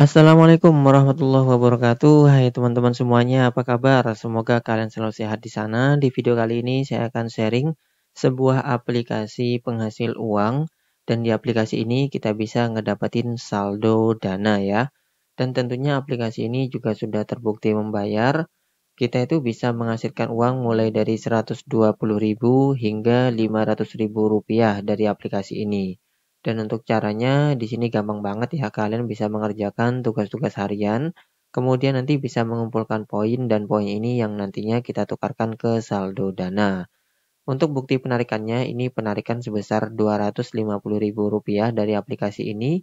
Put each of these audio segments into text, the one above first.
Assalamualaikum warahmatullahi wabarakatuh. Hai teman-teman semuanya, apa kabar? Semoga kalian selalu sehat di sana. Di video kali ini saya akan sharing sebuah aplikasi penghasil uang dan di aplikasi ini kita bisa ngedapetin saldo dana ya. Dan tentunya aplikasi ini juga sudah terbukti membayar. Kita itu bisa menghasilkan uang mulai dari 120.000 hingga 500.000 rupiah dari aplikasi ini. Dan untuk caranya, di sini gampang banget ya. Kalian bisa mengerjakan tugas-tugas harian, kemudian nanti bisa mengumpulkan poin dan poin ini yang nantinya kita tukarkan ke saldo dana. Untuk bukti penarikannya, ini penarikan sebesar Rp250.000 dari aplikasi ini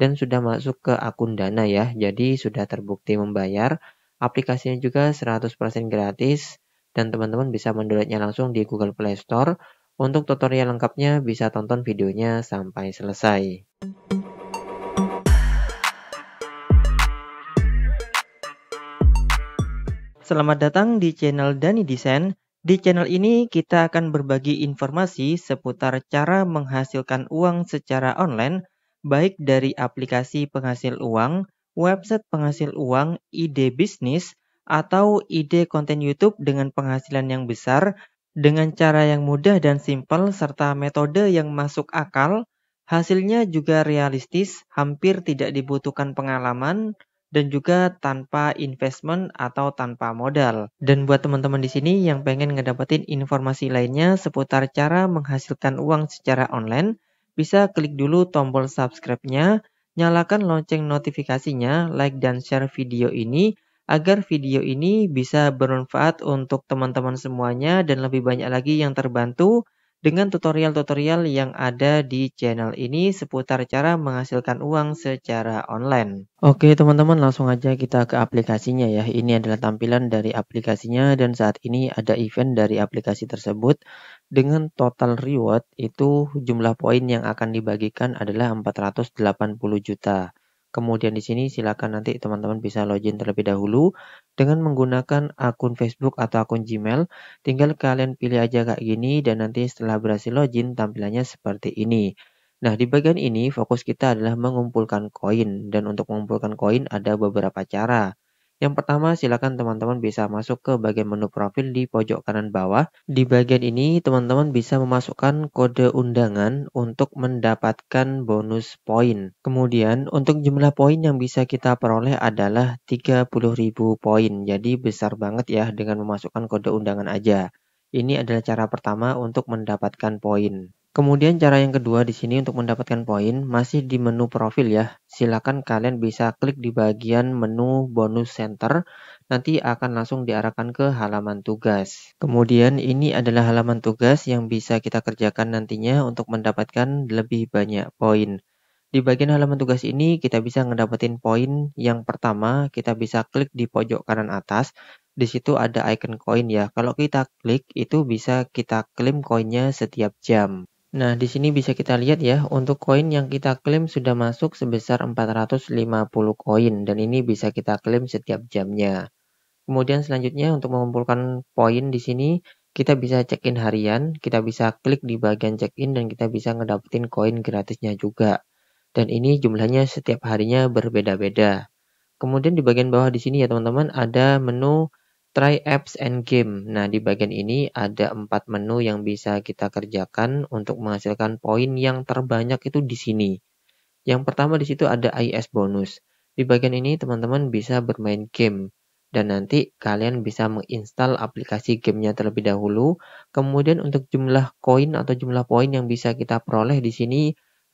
dan sudah masuk ke akun dana ya. Jadi sudah terbukti membayar. Aplikasinya juga 100% gratis dan teman-teman bisa mendownloadnya langsung di Google Play Store untuk tutorial lengkapnya bisa tonton videonya sampai selesai. Selamat datang di channel Dani Desain. Di channel ini kita akan berbagi informasi seputar cara menghasilkan uang secara online, baik dari aplikasi penghasil uang, website penghasil uang, ide bisnis, atau ide konten YouTube dengan penghasilan yang besar dengan cara yang mudah dan simpel serta metode yang masuk akal, hasilnya juga realistis, hampir tidak dibutuhkan pengalaman, dan juga tanpa investment atau tanpa modal. Dan buat teman-teman di sini yang pengen ngedapetin informasi lainnya seputar cara menghasilkan uang secara online, bisa klik dulu tombol subscribe-nya, nyalakan lonceng notifikasinya, like dan share video ini, agar video ini bisa bermanfaat untuk teman-teman semuanya dan lebih banyak lagi yang terbantu dengan tutorial-tutorial yang ada di channel ini seputar cara menghasilkan uang secara online. Oke teman-teman langsung aja kita ke aplikasinya ya. Ini adalah tampilan dari aplikasinya dan saat ini ada event dari aplikasi tersebut dengan total reward itu jumlah poin yang akan dibagikan adalah 480 juta. Kemudian di sini silakan nanti teman-teman bisa login terlebih dahulu dengan menggunakan akun Facebook atau akun Gmail. Tinggal kalian pilih aja kayak gini dan nanti setelah berhasil login tampilannya seperti ini. Nah, di bagian ini fokus kita adalah mengumpulkan koin dan untuk mengumpulkan koin ada beberapa cara. Yang pertama, silakan teman-teman bisa masuk ke bagian menu profil di pojok kanan bawah. Di bagian ini, teman-teman bisa memasukkan kode undangan untuk mendapatkan bonus poin. Kemudian, untuk jumlah poin yang bisa kita peroleh adalah 30.000 poin. Jadi besar banget ya dengan memasukkan kode undangan aja. Ini adalah cara pertama untuk mendapatkan poin. Kemudian cara yang kedua di sini untuk mendapatkan poin masih di menu profil ya. Silakan kalian bisa klik di bagian menu bonus center, nanti akan langsung diarahkan ke halaman tugas. Kemudian ini adalah halaman tugas yang bisa kita kerjakan nantinya untuk mendapatkan lebih banyak poin. Di bagian halaman tugas ini kita bisa ngedapetin poin yang pertama, kita bisa klik di pojok kanan atas, di situ ada icon koin ya. Kalau kita klik itu bisa kita klaim koinnya setiap jam. Nah, di sini bisa kita lihat ya, untuk koin yang kita klaim sudah masuk sebesar 450 koin, dan ini bisa kita klaim setiap jamnya. Kemudian selanjutnya untuk mengumpulkan poin di sini, kita bisa check-in harian, kita bisa klik di bagian check-in, dan kita bisa ngedapetin koin gratisnya juga. Dan ini jumlahnya setiap harinya berbeda-beda. Kemudian di bagian bawah di sini ya teman-teman, ada menu Try apps and game. Nah, di bagian ini ada empat menu yang bisa kita kerjakan untuk menghasilkan poin yang terbanyak itu di sini. Yang pertama di situ ada IS bonus. Di bagian ini teman-teman bisa bermain game dan nanti kalian bisa menginstal aplikasi gamenya terlebih dahulu. Kemudian untuk jumlah koin atau jumlah poin yang bisa kita peroleh di sini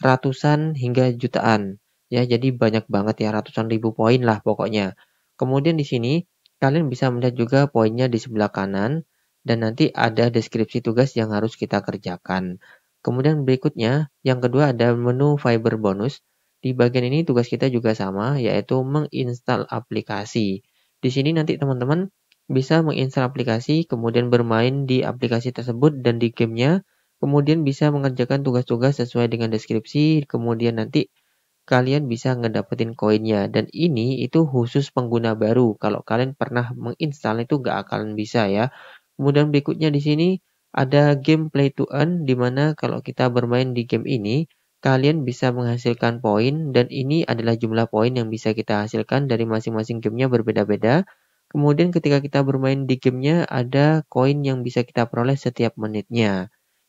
ratusan hingga jutaan. Ya, jadi banyak banget ya ratusan ribu poin lah pokoknya. Kemudian di sini Kalian bisa melihat juga poinnya di sebelah kanan dan nanti ada deskripsi tugas yang harus kita kerjakan. Kemudian berikutnya, yang kedua ada menu fiber bonus. Di bagian ini tugas kita juga sama, yaitu menginstal aplikasi. Di sini nanti teman-teman bisa menginstal aplikasi, kemudian bermain di aplikasi tersebut dan di gamenya, kemudian bisa mengerjakan tugas-tugas sesuai dengan deskripsi, kemudian nanti kalian bisa ngedapetin koinnya. Dan ini itu khusus pengguna baru. Kalau kalian pernah menginstal itu nggak akan bisa ya. Kemudian berikutnya di sini ada game play to earn di kalau kita bermain di game ini kalian bisa menghasilkan poin dan ini adalah jumlah poin yang bisa kita hasilkan dari masing-masing gamenya berbeda-beda. Kemudian ketika kita bermain di gamenya ada koin yang bisa kita peroleh setiap menitnya.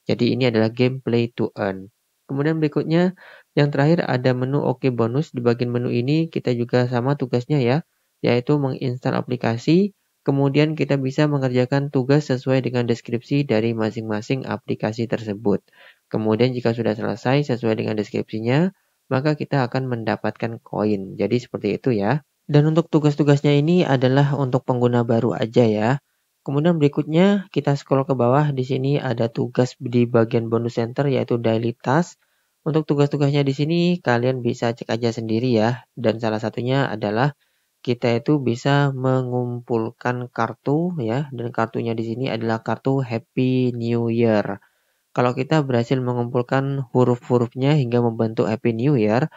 Jadi ini adalah game play to earn. Kemudian berikutnya yang terakhir ada menu OK bonus. Di bagian menu ini kita juga sama tugasnya ya, yaitu menginstal aplikasi. Kemudian kita bisa mengerjakan tugas sesuai dengan deskripsi dari masing-masing aplikasi tersebut. Kemudian jika sudah selesai sesuai dengan deskripsinya, maka kita akan mendapatkan koin. Jadi seperti itu ya. Dan untuk tugas-tugasnya ini adalah untuk pengguna baru aja ya. Kemudian berikutnya kita scroll ke bawah di sini ada tugas di bagian bonus center yaitu daily task. Untuk tugas-tugasnya di sini kalian bisa cek aja sendiri ya. Dan salah satunya adalah kita itu bisa mengumpulkan kartu ya dan kartunya di sini adalah kartu Happy New Year. Kalau kita berhasil mengumpulkan huruf-hurufnya hingga membentuk Happy New Year,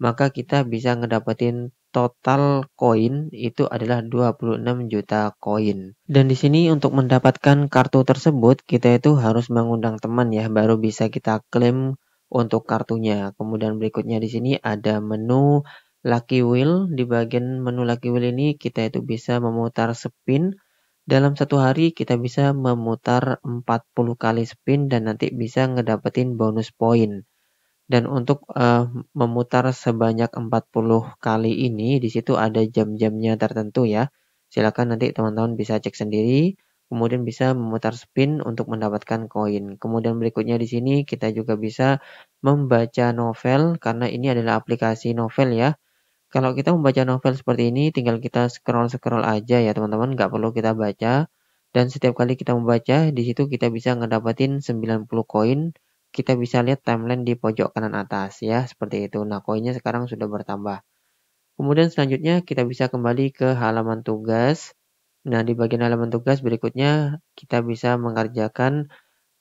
maka kita bisa ngedapetin total koin itu adalah 26 juta koin. Dan di sini untuk mendapatkan kartu tersebut kita itu harus mengundang teman ya baru bisa kita klaim untuk kartunya. Kemudian berikutnya di sini ada menu Lucky Wheel. Di bagian menu Lucky Wheel ini kita itu bisa memutar spin. Dalam satu hari kita bisa memutar 40 kali spin dan nanti bisa ngedapetin bonus poin. Dan untuk uh, memutar sebanyak 40 kali ini, di situ ada jam-jamnya tertentu ya. Silakan nanti teman-teman bisa cek sendiri kemudian bisa memutar spin untuk mendapatkan koin. Kemudian berikutnya di sini kita juga bisa membaca novel karena ini adalah aplikasi novel ya. Kalau kita membaca novel seperti ini tinggal kita scroll-scroll aja ya teman-teman, nggak perlu kita baca. Dan setiap kali kita membaca, di situ kita bisa ngedapetin 90 koin. Kita bisa lihat timeline di pojok kanan atas ya, seperti itu. Nah, koinnya sekarang sudah bertambah. Kemudian selanjutnya kita bisa kembali ke halaman tugas. Nah, di bagian halaman tugas berikutnya kita bisa mengerjakan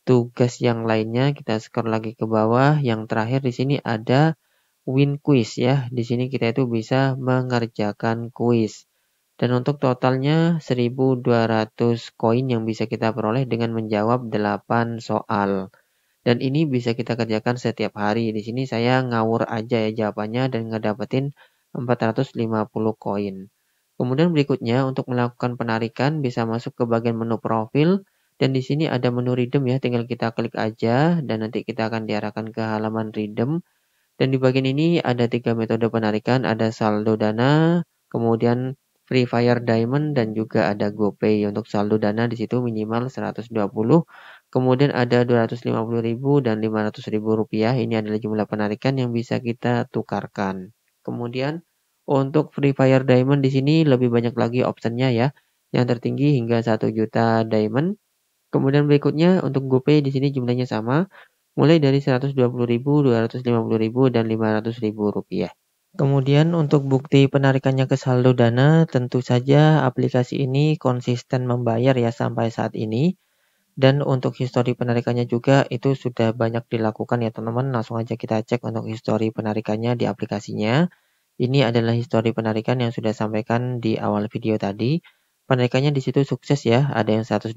tugas yang lainnya. Kita scroll lagi ke bawah. Yang terakhir di sini ada win quiz ya. Di sini kita itu bisa mengerjakan quiz. Dan untuk totalnya 1200 koin yang bisa kita peroleh dengan menjawab 8 soal. Dan ini bisa kita kerjakan setiap hari. Di sini saya ngawur aja ya jawabannya dan ngedapetin 450 koin. Kemudian berikutnya untuk melakukan penarikan bisa masuk ke bagian menu profil dan di sini ada menu rhythm ya, tinggal kita klik aja dan nanti kita akan diarahkan ke halaman rhythm. Dan di bagian ini ada tiga metode penarikan, ada saldo dana, kemudian Free Fire Diamond dan juga ada GoPay. Untuk saldo dana di situ minimal 120, kemudian ada 250.000 dan 500.000 rupiah. Ini adalah jumlah penarikan yang bisa kita tukarkan. Kemudian untuk Free Fire Diamond di sini lebih banyak lagi optionnya ya, yang tertinggi hingga 1 juta diamond. Kemudian berikutnya untuk GoPay di sini jumlahnya sama, mulai dari 120.000, 250.000 dan 500.000 rupiah. Kemudian untuk bukti penarikannya ke saldo dana, tentu saja aplikasi ini konsisten membayar ya sampai saat ini. Dan untuk histori penarikannya juga itu sudah banyak dilakukan ya teman-teman. Langsung aja kita cek untuk histori penarikannya di aplikasinya. Ini adalah histori penarikan yang sudah sampaikan di awal video tadi. Penarikannya di situ sukses ya, ada yang 120.000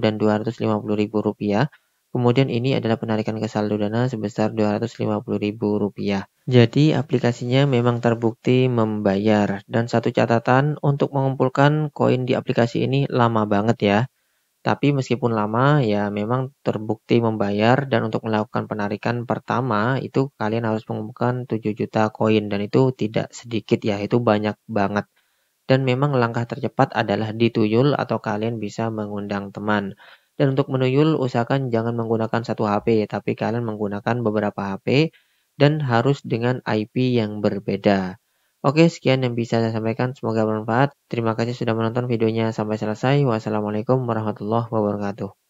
dan 250.000 rupiah. Kemudian ini adalah penarikan ke saldo dana sebesar 250.000 rupiah. Jadi aplikasinya memang terbukti membayar. Dan satu catatan untuk mengumpulkan koin di aplikasi ini lama banget ya. Tapi meskipun lama, ya memang terbukti membayar dan untuk melakukan penarikan pertama itu kalian harus mengumpulkan 7 juta koin dan itu tidak sedikit ya, itu banyak banget. Dan memang langkah tercepat adalah dituyul atau kalian bisa mengundang teman. Dan untuk menuyul usahakan jangan menggunakan satu HP tapi kalian menggunakan beberapa HP dan harus dengan IP yang berbeda. Oke, sekian yang bisa saya sampaikan. Semoga bermanfaat. Terima kasih sudah menonton videonya sampai selesai. Wassalamualaikum warahmatullahi wabarakatuh.